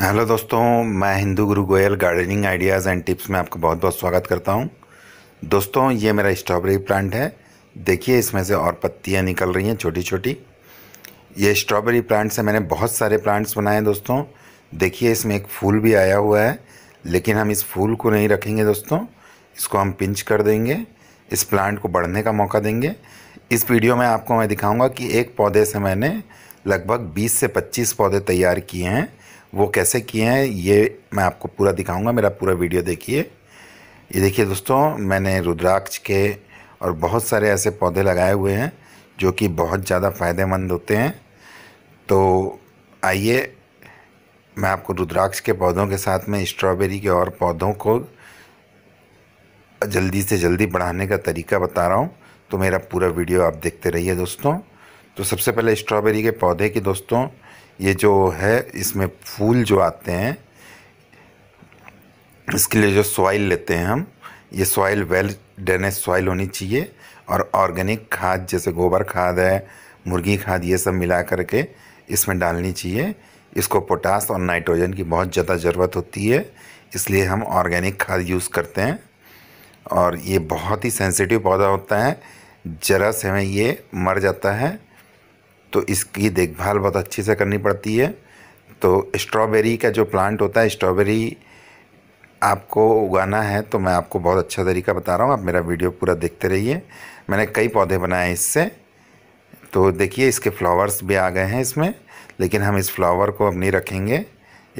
hello दोस्तों मैं हिंदू गुरु Goyal gardening ideas and tips में आपका बहुत बहुत स्वागत करता हूं दोस्तों ये मेरा स्ट्रॉबेरी प्लांट है देखिए इसमें से और पत्तियां निकल रही हैं छोटी छोटी ये स्ट्रॉबेरी प्लांट से मैंने बहुत सारे प्लांट्स बनाए दोस्तों देखिए इसमें एक फूल भी आया हुआ है लेकिन हम इस फूल को नहीं रखेंगे दोस्तों इसको हम पिंच कर देंगे इस प्लांट को बढ़ने का मौका देंगे इस वीडियो में आपको मैं दिखाऊँगा कि एक पौधे से मैंने लगभग बीस से पच्चीस पौधे तैयार किए हैं वो कैसे किए हैं ये मैं आपको पूरा दिखाऊंगा मेरा पूरा वीडियो देखिए ये देखिए दोस्तों मैंने रुद्राक्ष के और बहुत सारे ऐसे पौधे लगाए हुए हैं जो कि बहुत ज़्यादा फ़ायदेमंद होते हैं तो आइए मैं आपको रुद्राक्ष के पौधों के साथ में स्ट्रॉबेरी के और पौधों को जल्दी से जल्दी बढ़ाने का तरीका बता रहा हूँ तो मेरा पूरा वीडियो आप देखते रहिए दोस्तों तो सबसे पहले स्ट्रॉबेरी के पौधे की दोस्तों ये जो है इसमें फूल जो आते हैं इसके लिए जो सॉइल लेते हैं हम ये सॉइल वेल ड्रेनेज सॉइल होनी चाहिए और ऑर्गेनिक खाद जैसे गोबर खाद है मुर्गी खाद ये सब मिला करके इसमें डालनी चाहिए इसको पोटास और नाइट्रोजन की बहुत ज़्यादा ज़रूरत होती है इसलिए हम ऑर्गेनिक खाद यूज़ करते हैं और ये बहुत ही सेंसिटिव पौधा होता है ज़रा से हमें ये मर जाता है तो इसकी देखभाल बहुत अच्छे से करनी पड़ती है तो स्ट्रॉबेरी का जो प्लांट होता है स्ट्रॉबेरी आपको उगाना है तो मैं आपको बहुत अच्छा तरीका बता रहा हूँ आप मेरा वीडियो पूरा देखते रहिए मैंने कई पौधे बनाए इससे तो देखिए इसके फ्लावर्स भी आ गए हैं इसमें लेकिन हम इस फ्लावर को अब नहीं रखेंगे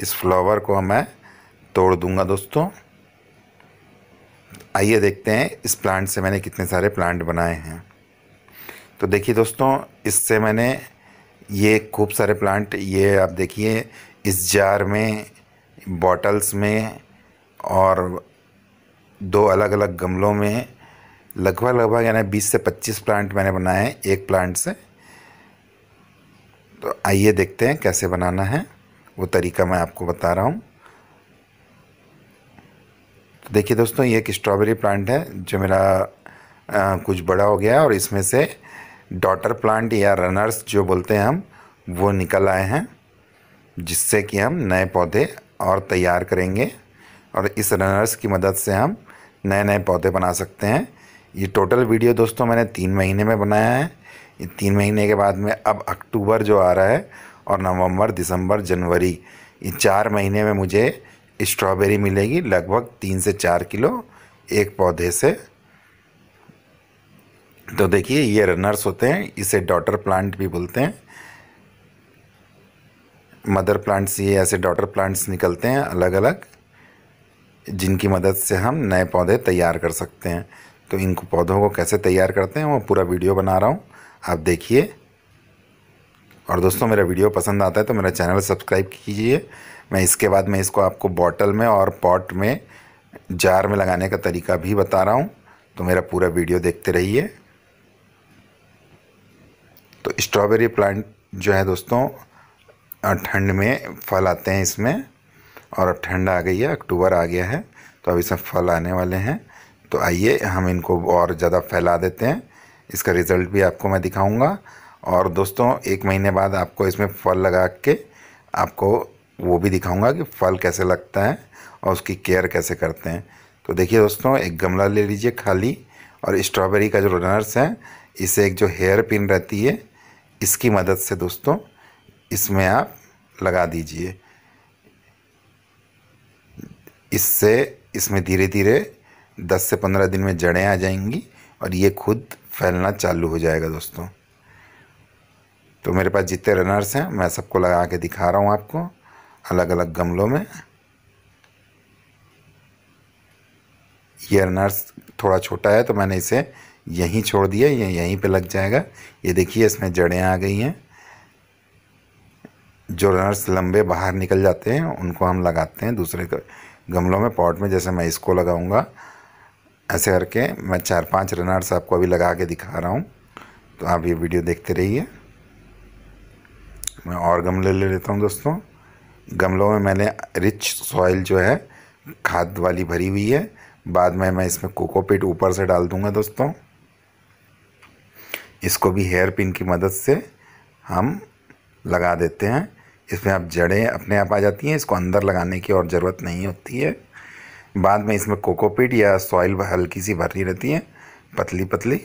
इस फ्लावर को मैं तोड़ दूँगा दोस्तों आइए देखते हैं इस प्लांट से मैंने कितने सारे प्लांट बनाए हैं तो देखिए दोस्तों इससे मैंने ये खूब सारे प्लांट ये आप देखिए इस जार में बॉटल्स में और दो अलग अलग गमलों में लगभग लगभग यानी 20 से 25 प्लांट मैंने बनाए हैं एक प्लांट से तो आइए देखते हैं कैसे बनाना है वो तरीका मैं आपको बता रहा हूँ तो देखिए दोस्तों ये एक स्ट्रॉबेरी प्लांट है जो मेरा आ, कुछ बड़ा हो गया और इसमें से डॉटर प्लांट या रनर्स जो बोलते हैं हम वो निकल आए हैं जिससे कि हम नए पौधे और तैयार करेंगे और इस रनर्स की मदद से हम नए नए पौधे बना सकते हैं ये टोटल वीडियो दोस्तों मैंने तीन महीने में बनाया है ये तीन महीने के बाद में अब अक्टूबर जो आ रहा है और नवंबर दिसंबर जनवरी ये चार महीने में मुझे स्ट्रॉबेरी मिलेगी लगभग तीन से चार किलो एक पौधे से तो देखिए ये रनर्स होते हैं इसे डॉटर प्लांट भी बोलते हैं मदर प्लांट्स ये ऐसे डॉटर प्लांट्स निकलते हैं अलग अलग जिनकी मदद से हम नए पौधे तैयार कर सकते हैं तो इनको पौधों को कैसे तैयार करते हैं वो पूरा वीडियो बना रहा हूँ आप देखिए और दोस्तों मेरा वीडियो पसंद आता है तो मेरा चैनल सब्सक्राइब कीजिए मैं इसके बाद मैं इसको आपको बॉटल में और पॉट में जार में लगाने का तरीका भी बता रहा हूँ तो मेरा पूरा वीडियो देखते रहिए तो स्ट्रॉबेरी प्लांट जो है दोस्तों ठंड में फल आते हैं इसमें और अब ठंड आ गई है अक्टूबर आ गया है तो अब इसमें फल आने वाले हैं तो आइए हम इनको और ज़्यादा फैला देते हैं इसका रिज़ल्ट भी आपको मैं दिखाऊंगा और दोस्तों एक महीने बाद आपको इसमें फल लगा के आपको वो भी दिखाऊंगा कि फल कैसे लगता है और उसकी केयर कैसे करते हैं तो देखिए दोस्तों एक गमला ले लीजिए खाली और स्ट्रॉबेरी का जो रनर्स है इसे एक जो हेयर पिन रहती है इसकी मदद से दोस्तों इसमें आप लगा दीजिए इससे इसमें धीरे धीरे 10 से 15 दिन में जड़ें आ जाएंगी और ये खुद फैलना चालू हो जाएगा दोस्तों तो मेरे पास जितने रनर्स हैं मैं सबको लगा के दिखा रहा हूँ आपको अलग अलग गमलों में ये रनर्स थोड़ा छोटा है तो मैंने इसे यहीं छोड़ दिया ये यहीं पे लग जाएगा ये देखिए इसमें जड़ें आ गई हैं जो रनर्स लंबे बाहर निकल जाते हैं उनको हम लगाते हैं दूसरे गमलों में पॉट में जैसे मैं इसको लगाऊंगा ऐसे करके मैं चार पांच रनर्स आपको अभी लगा के दिखा रहा हूँ तो आप ये वीडियो देखते रहिए मैं और गमले ले लेता हूँ दोस्तों गमलों में मैंने रिच सॉइल जो है खाद वाली भरी हुई है बाद में मैं इसमें कोकोपीट ऊपर से डाल दूँगा दोस्तों इसको भी हेयर पिन की मदद से हम लगा देते हैं इसमें आप जड़ें अपने आप आ जाती हैं इसको अंदर लगाने की और ज़रूरत नहीं होती है बाद में इसमें कोकोपीट या सॉइल हल्की सी भरी रहती है पतली पतली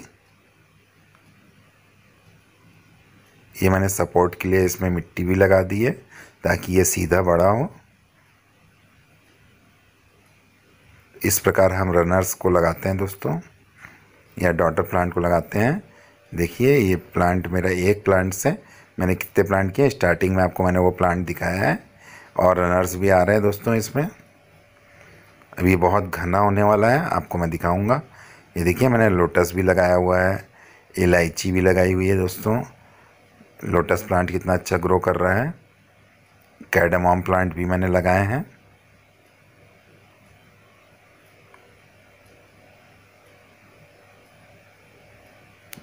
ये मैंने सपोर्ट के लिए इसमें मिट्टी भी लगा दी है ताकि ये सीधा बड़ा हो इस प्रकार हम रनर्स को लगाते हैं दोस्तों या डॉटर प्लांट को लगाते हैं देखिए ये प्लांट मेरा एक प्लांट से मैंने कितने प्लांट किए स्टार्टिंग में आपको मैंने वो प्लांट दिखाया है और रनर्स भी आ रहे हैं दोस्तों इसमें अभी बहुत घना होने वाला है आपको मैं दिखाऊंगा ये देखिए मैंने लोटस भी लगाया हुआ है इलायची भी लगाई हुई है दोस्तों लोटस प्लांट कितना अच्छा ग्रो कर रहा है कैडमॉम प्लांट भी मैंने लगाए हैं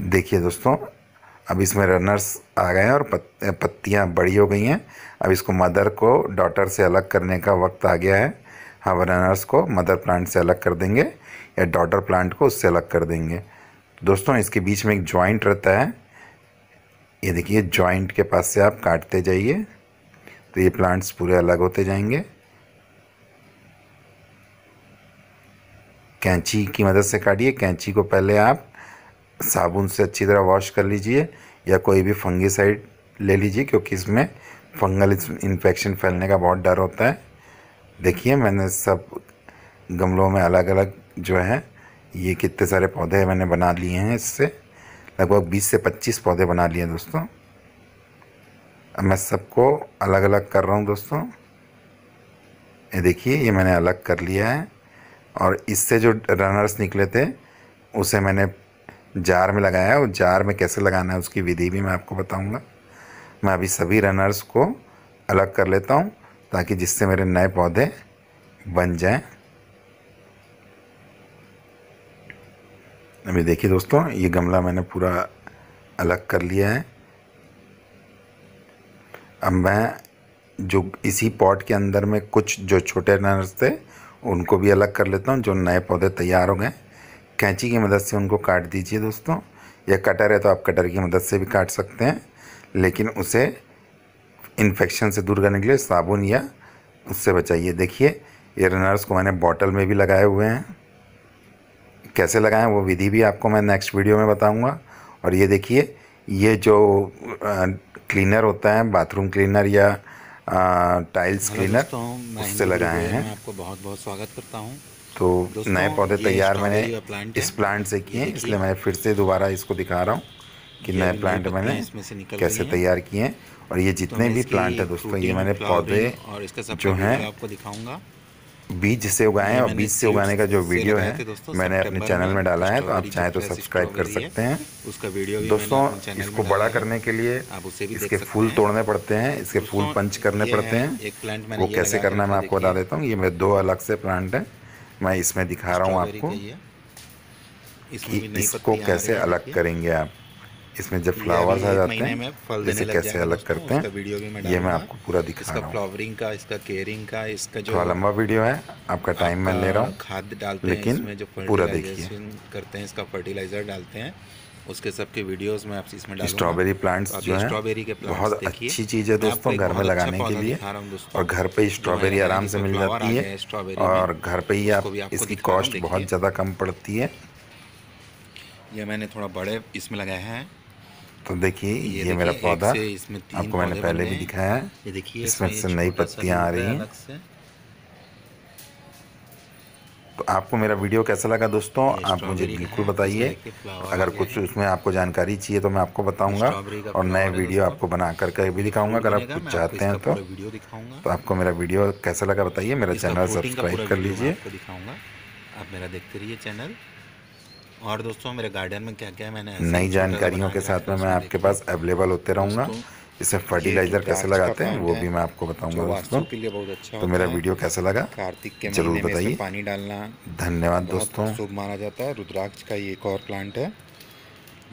देखिए दोस्तों अब इसमें रनर्स आ गए हैं और पत्तियां पत्तियाँ बड़ी हो गई हैं अब इसको मदर को डॉटर से अलग करने का वक्त आ गया है हम रनर्स को मदर प्लांट से अलग कर देंगे या डॉटर प्लांट को उससे अलग कर देंगे दोस्तों इसके बीच में एक जॉइंट रहता है ये देखिए जॉइंट के पास से आप काटते जाइए तो ये प्लांट्स पूरे अलग होते जाएंगे कैंची की मदद से काटिए कैंची को पहले आप साबुन से अच्छी तरह वॉश कर लीजिए या कोई भी फंगीसाइड ले लीजिए क्योंकि इसमें फंगल इन्फेक्शन फैलने का बहुत डर होता है देखिए मैंने सब गमलों में अलग अलग जो है ये कितने सारे पौधे मैंने बना लिए हैं इससे लगभग 20 से 25 पौधे बना लिए हैं दोस्तों अब मैं सबको अलग अलग कर रहा हूँ दोस्तों ये देखिए ये मैंने अलग कर लिया है और इससे जो रनर्स निकले थे उसे मैंने जार में लगाया है और जार में कैसे लगाना है उसकी विधि भी मैं आपको बताऊंगा मैं अभी सभी रनर्स को अलग कर लेता हूं ताकि जिससे मेरे नए पौधे बन जाएं अभी देखिए दोस्तों ये गमला मैंने पूरा अलग कर लिया है अब मैं जो इसी पॉट के अंदर में कुछ जो छोटे रनर्स थे उनको भी अलग कर लेता हूँ जो नए पौधे तैयार हो गए कैंची की मदद से उनको काट दीजिए दोस्तों या कटर है तो आप कटर की मदद से भी काट सकते हैं लेकिन उसे इन्फेक्शन से दूर करने के लिए साबुन या उससे बचाइए देखिए ये रनर्स को मैंने बॉटल में भी लगाए हुए हैं कैसे लगाएं वो विधि भी आपको मैं नेक्स्ट वीडियो में बताऊंगा और ये देखिए ये जो क्लीनर होता है बाथरूम क्लीनर या टाइल्स क्लीनर उससे लगाए हैं आपको बहुत बहुत स्वागत करता हूँ तो नए पौधे तैयार मैंने इस प्लांट से किए इसलिए मैं फिर से दोबारा इसको दिखा रहा हूँ कि नए प्लांट मैंने कैसे तैयार किए हैं और ये तो जितने भी प्लांट है दोस्तों ये मैंने पौधे जो हैं आपको दिखाऊंगा बीज से उगाए और बीज से उगाने का जो वीडियो है मैंने अपने चैनल में डाला है तो आप चाहे तो सब्सक्राइब कर सकते हैं उसका वीडियो दोस्तों इसको बड़ा करने के लिए इसके फूल तोड़ने पड़ते हैं इसके फूल पंच करने पड़ते हैं वो कैसे करना मैं आपको बता देता हूँ ये मेरे दो अलग से प्लांट है मैं इसमें दिखा रहा हूँ आपको कि इसको कैसे अलग करेंगे आप इसमें जब फ्लावर्स आ जाते हैं इसे कैसे अलग करते हैं वीडियो ये मैं आपको पूरा दिखा रहा हूँ फ्लावरिंग का इसका केयरिंग का इसका जो थोड़ा लंबा वीडियो है आपका टाइम मैं ले रहा हूँ खाद डालते हैं लेकिन पूरा देखिए करते हैं इसका फर्टिलाइजर डालते हैं उसके सबके वीडियोस में आप इसमें स्ट्रॉबेरी प्लांट्स जो है स्ट्रॉबेरी के प्लांट्स बहुत अच्छी चीज़ है दोस्तों घर में अच्छा लगाने के लिए और घर पे स्ट्रॉबेरी आराम से मिल जाती है और घर पे ही आप इसकी कॉस्ट बहुत ज़्यादा कम पड़ती है ये मैंने थोड़ा बड़े इसमें लगाए हैं तो देखिए ये, ये मेरा पौधा आपको मैंने पहले भी दिखाया है इसमें से नई पत्तियां आ रही हैं तो आपको मेरा वीडियो कैसा लगा दोस्तों आप मुझे बिल्कुल बताइए अगर कुछ उसमें आपको जानकारी चाहिए तो मैं आपको बताऊंगा और नए वीडियो आपको बना करके भी दिखाऊंगा अगर आप कुछ चाहते हैं तो तो आपको मेरा वीडियो कैसा लगा बताइए मेरा चैनल सब्सक्राइब कर लीजिए आप मेरा देखते रहिए चैनल और दोस्तों मेरे गार्डन में क्या क्या मैंने नई जानकारियों के साथ तो में मैं आपके पास अवेलेबल होते रहूँगा इसे फर्टिलाइज़र कैसे लगाते हैं वो भी मैं आपको बताऊंगा दोस्तों के लिए बहुत अच्छा तो मेरा वीडियो कैसा लगा कार्तिक के जरूर बताइए पानी डालना धन्यवाद दोस्तों शुभ माना जाता है रुद्राक्ष का ये एक और प्लांट है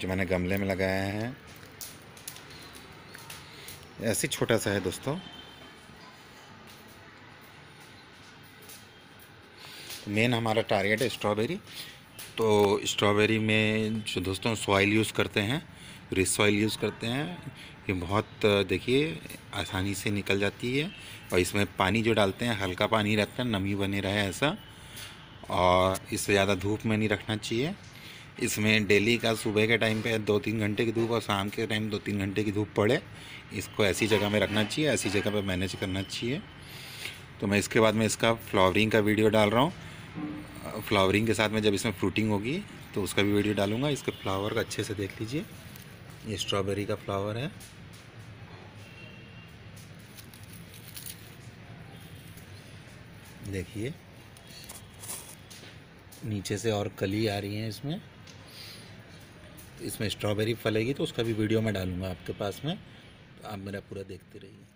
जो मैंने गमले में लगाया है ऐसे छोटा सा है दोस्तों मेन हमारा टारगेट है स्ट्रॉबेरी तो स्ट्रॉबेरी में जो दोस्तों सॉइल यूज़ करते हैं रिस सॉइल यूज़ करते हैं ये बहुत देखिए आसानी से निकल जाती है और इसमें पानी जो डालते हैं हल्का पानी हैं नमी बने रहे ऐसा और इससे ज़्यादा धूप में नहीं रखना चाहिए इसमें डेली का सुबह के टाइम पे दो तीन घंटे की धूप और शाम के टाइम दो तीन घंटे की धूप पड़े इसको ऐसी जगह में रखना चाहिए ऐसी जगह पर मैनेज करना चाहिए तो मैं इसके बाद में इसका फ्लावरिंग का वीडियो डाल रहा हूँ फ्लावरिंग के साथ में जब इसमें फ्रूटिंग होगी तो उसका भी वीडियो डालूंगा इसके फ्लावर का अच्छे से देख लीजिए ये स्ट्रॉबेरी का फ्लावर है देखिए नीचे से और कली आ रही है इसमें इसमें स्ट्रॉबेरी फलेगी तो उसका भी वीडियो मैं डालूँगा आपके पास में तो आप मेरा पूरा देखते रहिए